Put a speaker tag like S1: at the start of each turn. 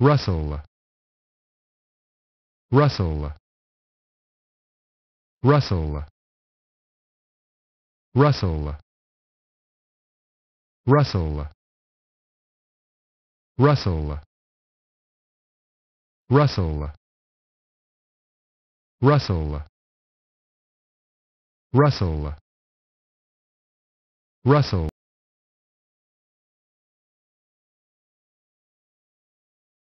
S1: Russell Russell Russell Russell Russell Russell Russell Russell Russell Russell